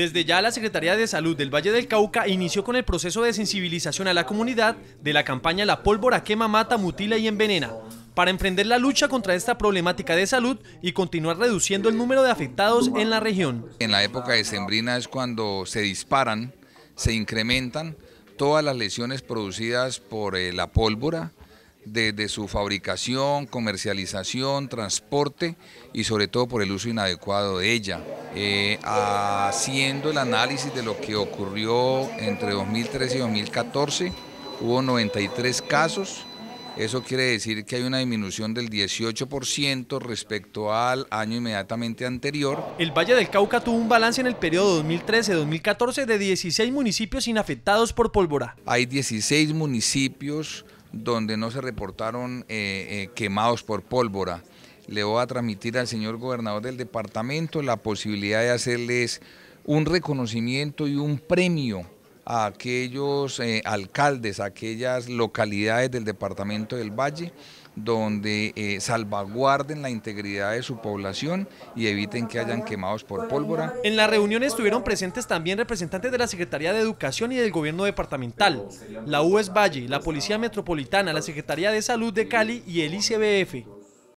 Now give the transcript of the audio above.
Desde ya la Secretaría de Salud del Valle del Cauca inició con el proceso de sensibilización a la comunidad de la campaña La pólvora quema, mata, mutila y envenena, para emprender la lucha contra esta problemática de salud y continuar reduciendo el número de afectados en la región. En la época de Sembrina es cuando se disparan, se incrementan todas las lesiones producidas por eh, la pólvora, desde su fabricación, comercialización, transporte y sobre todo por el uso inadecuado de ella. Eh, haciendo el análisis de lo que ocurrió entre 2013 y 2014, hubo 93 casos. Eso quiere decir que hay una disminución del 18% respecto al año inmediatamente anterior. El Valle del Cauca tuvo un balance en el periodo 2013-2014 de 16 municipios inafectados por pólvora. Hay 16 municipios donde no se reportaron eh, eh, quemados por pólvora le voy a transmitir al señor gobernador del departamento la posibilidad de hacerles un reconocimiento y un premio a aquellos eh, alcaldes, a aquellas localidades del departamento del Valle donde eh, salvaguarden la integridad de su población y eviten que hayan quemados por pólvora. En la reunión estuvieron presentes también representantes de la Secretaría de Educación y del Gobierno Departamental, la US Valle, la Policía Metropolitana, la Secretaría de Salud de Cali y el ICBF.